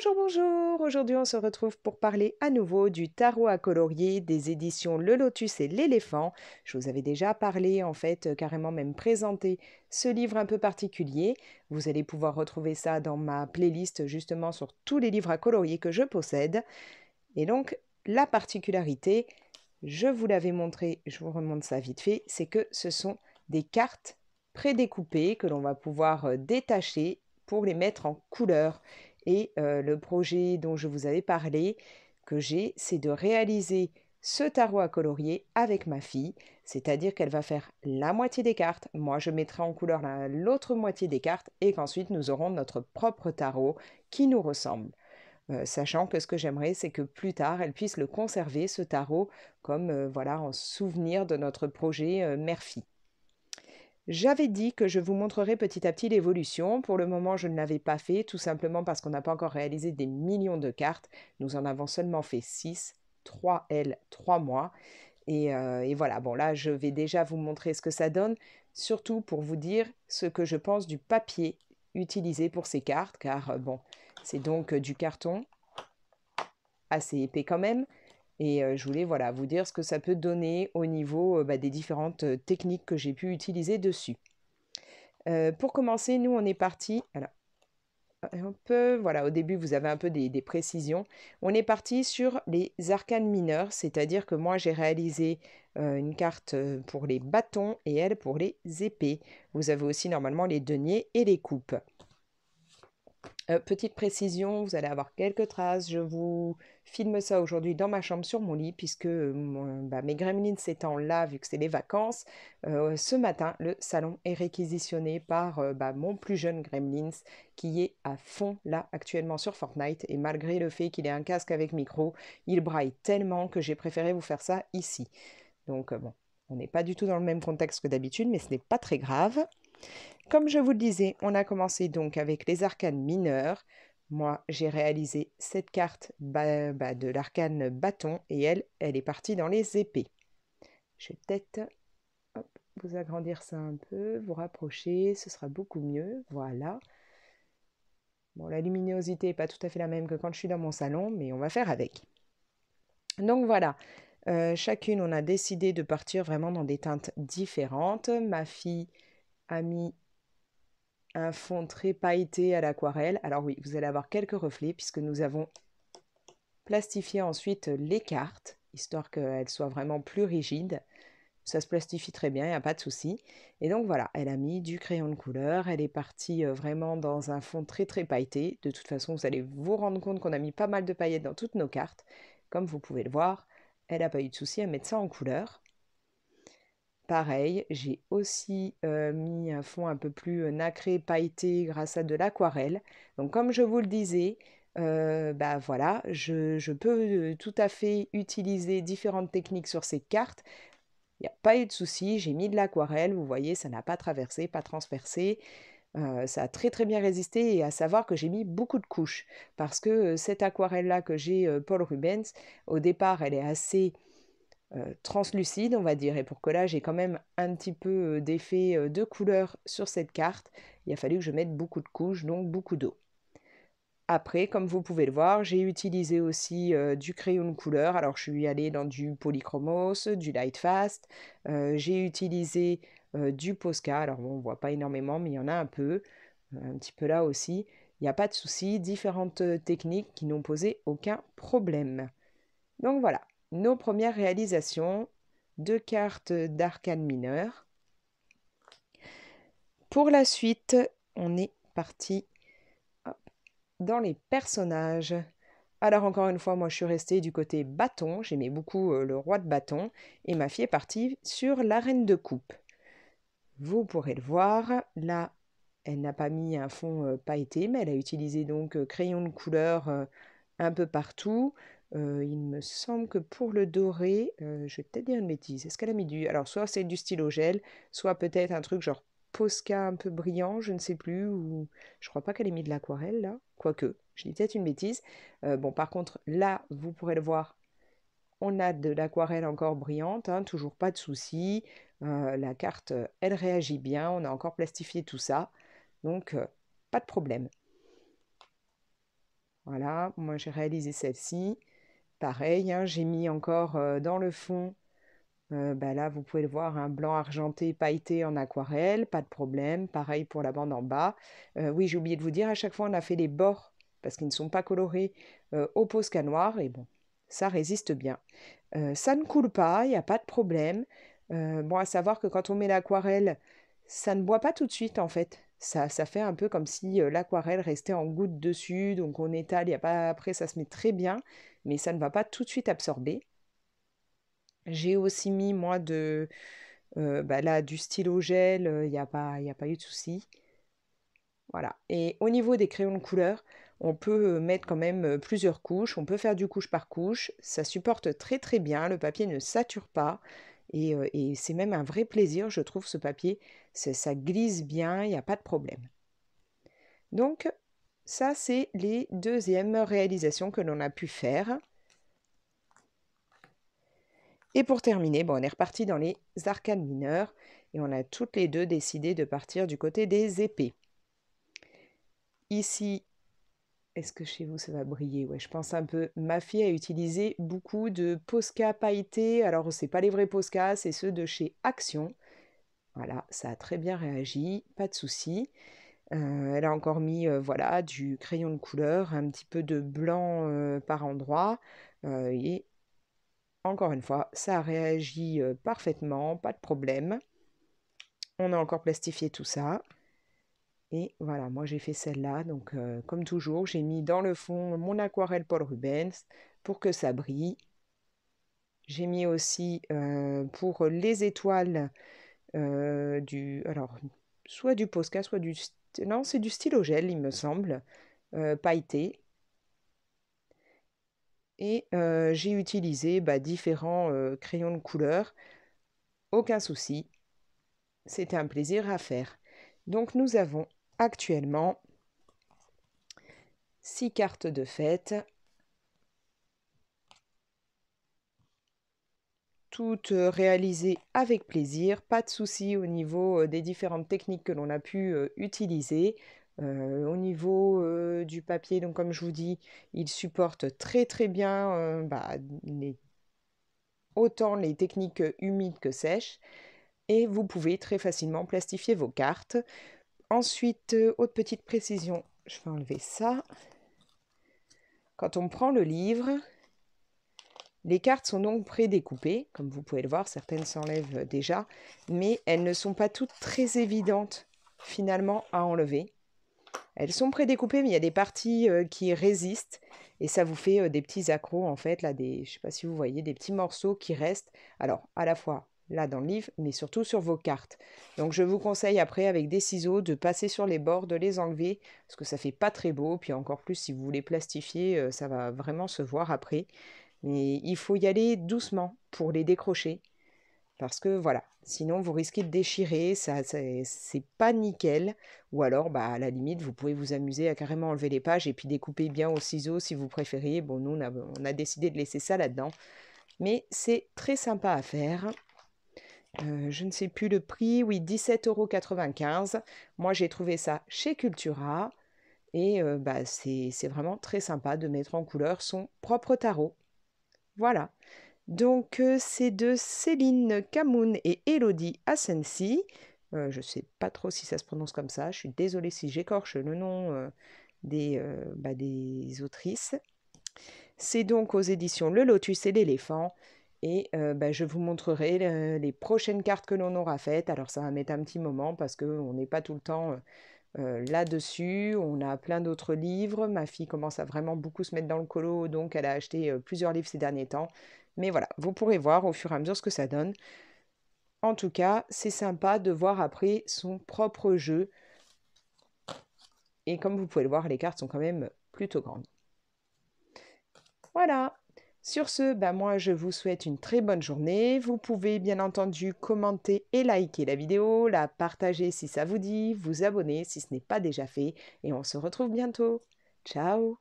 Bonjour, bonjour Aujourd'hui on se retrouve pour parler à nouveau du tarot à colorier des éditions Le Lotus et l'éléphant. Je vous avais déjà parlé, en fait, euh, carrément même présenté ce livre un peu particulier. Vous allez pouvoir retrouver ça dans ma playlist justement sur tous les livres à colorier que je possède. Et donc, la particularité, je vous l'avais montré, je vous remonte ça vite fait, c'est que ce sont des cartes prédécoupées que l'on va pouvoir euh, détacher pour les mettre en couleur. Et euh, le projet dont je vous avais parlé, que j'ai, c'est de réaliser ce tarot à colorier avec ma fille, c'est-à-dire qu'elle va faire la moitié des cartes, moi je mettrai en couleur l'autre moitié des cartes et qu'ensuite nous aurons notre propre tarot qui nous ressemble. Euh, sachant que ce que j'aimerais, c'est que plus tard, elle puisse le conserver, ce tarot, comme euh, voilà, en souvenir de notre projet mère-fille. J'avais dit que je vous montrerai petit à petit l'évolution. Pour le moment, je ne l'avais pas fait, tout simplement parce qu'on n'a pas encore réalisé des millions de cartes. Nous en avons seulement fait 6, 3 L, 3 mois. Et, euh, et, voilà, bon là, je vais déjà vous montrer ce que ça donne, surtout pour vous dire ce que je pense du papier utilisé pour ces cartes, car euh, bon, c'est donc euh, du carton assez épais quand même. Et je voulais voilà, vous dire ce que ça peut donner au niveau bah, des différentes techniques que j'ai pu utiliser dessus. pour commencer, nous, on est parti. Alors, voilà, au début, vous avez un peu des, précisions. On est parti sur les arcanes mineures, c'est-à-dire que moi, j'ai réalisé une carte pour les bâtons et elle pour les épées. Vous avez aussi normalement les deniers et les coupes. Euh, petite précision, vous allez avoir quelques traces. Je vous filme ça aujourd'hui dans ma chambre sur mon lit puisque bah, mes gremlins étant là vu que c'est les vacances, euh, ce matin le salon est réquisitionné par euh, bah, mon plus jeune gremlins qui est à fond là actuellement sur Fortnite et malgré le fait qu'il ait un casque avec micro, il braille tellement que j'ai préféré vous faire ça ici. Donc bon, on n'est pas du tout dans le même contexte que d'habitude mais ce n'est pas très grave. Comme je vous le disais, on a commencé donc avec les arcanes mineures. Moi, j'ai réalisé cette carte bah, de l'arcane bâton et elle, elle est partie dans les épées. Je vais peut-être vous agrandir ça un peu, vous rapprocher, ce sera beaucoup mieux. Voilà. Bon, la luminosité n'est pas tout à fait la même que quand je suis dans mon salon, mais on va faire avec. Donc voilà, euh, chacune, on a décidé de partir vraiment dans des teintes différentes. Ma fille, a mis un fond très pailleté à l'aquarelle. Alors oui, vous allez avoir quelques reflets puisque nous avons plastifié ensuite les cartes, histoire qu'elles soient vraiment plus rigides. Ça se plastifie très bien, il n'y a pas de souci. Et donc voilà, elle a mis du crayon de couleur, elle est partie euh, vraiment dans un fond très très pailleté. De toute façon, vous allez vous rendre compte qu'on a mis pas mal de paillettes dans toutes nos cartes. Comme vous pouvez le voir, elle n'a pas eu de souci à mettre ça en couleur. Pareil, j'ai aussi mis un fond un peu plus nacré, pailleté grâce à de l'aquarelle. Donc comme je vous le disais, bah, voilà, je, peux tout à fait utiliser différentes techniques sur ces cartes. Il n'y a pas eu de souci, j'ai mis de l'aquarelle, vous voyez, ça n'a pas traversé, pas transpercé. ça a très très bien résisté et à savoir que j'ai mis beaucoup de couches parce que cette aquarelle là que j'ai Paul Rubens, au départ elle est assez euh, translucide, on va dire. Et pour que là, j'ai quand même un petit peu euh, d'effet euh, de couleur sur cette carte, il a fallu que je mette beaucoup de couches, donc beaucoup d'eau. Après, comme vous pouvez le voir, j'ai utilisé aussi du crayon de couleur. Alors, je suis allée dans du polychromos, du light fast. j'ai utilisé du Posca. Alors, on ne voit pas énormément, mais il y en a un peu. Un petit peu là aussi. Il n'y a pas de souci. Différentes techniques qui n'ont posé aucun problème. Donc, voilà nos premières réalisations, deux cartes d'arcane mineur. Pour la suite, on est parti dans les personnages. Alors encore une fois, moi je suis restée du côté bâton, j'aimais beaucoup euh, le roi de bâton, et ma fille est partie sur la reine de coupe. Vous pourrez le voir, là elle n'a pas mis un fond euh, pailleté, mais elle a utilisé donc euh, crayon de couleur un peu partout. Euh, il me semble que pour le doré, euh, je vais peut-être dire une bêtise. Est-ce qu'elle a mis du. Alors, soit c'est du stylo gel, soit peut-être un truc genre Posca un peu brillant, je ne sais plus, ou je crois pas qu'elle ait mis de l'aquarelle là, quoique, je dis peut-être une bêtise. Euh, bon, par contre, là, vous pourrez le voir, on a de l'aquarelle encore brillante, hein, toujours pas de soucis la carte, elle réagit bien, on a encore plastifié tout ça, donc pas de problème. Voilà, moi j'ai réalisé celle-ci. Pareil, hein, j'ai mis encore euh, dans le fond, euh, bah là vous pouvez le voir, un blanc argenté pailleté en aquarelle, pas de problème. Pareil pour la bande en bas. Euh, oui, j'ai oublié de vous dire, à chaque fois on a fait les bords, parce qu'ils ne sont pas colorés, au posca noir, et bon, ça résiste bien. ça ne coule pas, il n'y a pas de problème. bon, à savoir que quand on met l'aquarelle, ça ne boit pas tout de suite en fait ça, ça fait un peu comme si l'aquarelle restait en goutte dessus, donc on étale, n'y a pas... après ça se met très bien, mais ça ne va pas tout de suite absorber. J'ai aussi mis moi de bah du stylo gel, il n'y a, pas, a pas eu de souci. Voilà. Et au niveau des crayons de couleur, on peut mettre quand même plusieurs couches, on peut faire du couche par couche, ça supporte très très bien, le papier ne sature pas, et, c'est même un vrai plaisir, je trouve, ce papier. Ça glisse bien, il n'y a pas de problème. Donc, ça, c'est les deuxièmes réalisations que l'on a pu faire. Et pour terminer, bon, on est reparti dans les arcades mineures et on a toutes les deux décidé de partir du côté des épées. Ici, est-ce que chez vous ça va briller Ouais, je pense un peu. Ma fille a utilisé beaucoup de Posca pailleté. Alors, c'est pas les vrais Posca, c'est ceux de chez Action. Voilà, ça a très bien réagi, pas de souci. Euh, elle a encore mis euh, voilà du crayon de couleur, un petit peu de blanc euh, par endroit. et encore une fois, ça a réagi parfaitement, pas de problème. On a encore plastifié tout ça. Et voilà, moi j'ai fait celle-là. Donc comme toujours, j'ai mis dans le fond mon aquarelle Paul Rubens pour que ça brille. J'ai mis aussi pour les étoiles du... Alors, soit du Posca, soit du... Non, c'est du stylo gel, il me semble, pailleté. Et j'ai utilisé bah, différents crayons de couleur. Aucun souci. C'était un plaisir à faire. Donc nous avons actuellement. 6 cartes de fête. Toutes euh, réalisées avec plaisir, pas de soucis au niveau euh, des différentes techniques que l'on a pu euh, utiliser. au niveau du papier, donc comme je vous dis, il supporte très très bien bah, autant les techniques humides que sèches. Et vous pouvez très facilement plastifier vos cartes. Ensuite, euh, autre petite précision, je vais enlever ça. Quand on prend le livre, les cartes sont donc prédécoupées. Comme vous pouvez le voir, certaines s'enlèvent déjà, mais elles ne sont pas toutes très évidentes finalement à enlever. Elles sont prédécoupées, mais il y a des parties euh, qui résistent et ça vous fait euh, des petits accros en fait là, des, je sais pas si vous voyez, des petits morceaux qui restent. Alors à la fois là dans le livre, mais surtout sur vos cartes. Donc je vous conseille après avec des ciseaux de passer sur les bords, de les enlever, parce que ça fait pas très beau, puis encore plus si vous voulez plastifier, euh, ça va vraiment se voir après. Mais il faut y aller doucement pour les décrocher, parce que voilà, sinon vous risquez de déchirer, ça, ça c'est pas nickel, ou alors bah, à la limite vous pouvez vous amuser à carrément enlever les pages et puis découper bien au ciseau si vous préférez. Bon nous on a décidé de laisser ça là-dedans. Mais c'est très sympa à faire. Euh, je ne sais plus le prix, oui, 17,95 euros. Moi, j'ai trouvé ça chez Cultura. Et euh, bah, c'est vraiment très sympa de mettre en couleur son propre tarot. Voilà. Donc, euh, c'est de Céline Camoun et Elodie Asensi. je ne sais pas trop si ça se prononce comme ça. Je suis désolée si j'écorche le nom des, bah, des autrices. C'est donc aux éditions Le Lotus et l'éléphant. Et bah, je vous montrerai les prochaines cartes que l'on aura faites. Alors ça va mettre un petit moment parce qu'on n'est pas tout le temps là-dessus. On a plein d'autres livres. Ma fille commence à vraiment beaucoup se mettre dans le colo, donc elle a acheté plusieurs livres ces derniers temps. Mais voilà, vous pourrez voir au fur et à mesure ce que ça donne. En tout cas, c'est sympa de voir après son propre jeu. Et comme vous pouvez le voir, les cartes sont quand même plutôt grandes. Voilà, sur ce, bah, moi je vous souhaite une très bonne journée. Vous pouvez bien entendu commenter et liker la vidéo, la partager si ça vous dit, vous abonner si ce n'est pas déjà fait et on se retrouve bientôt. Ciao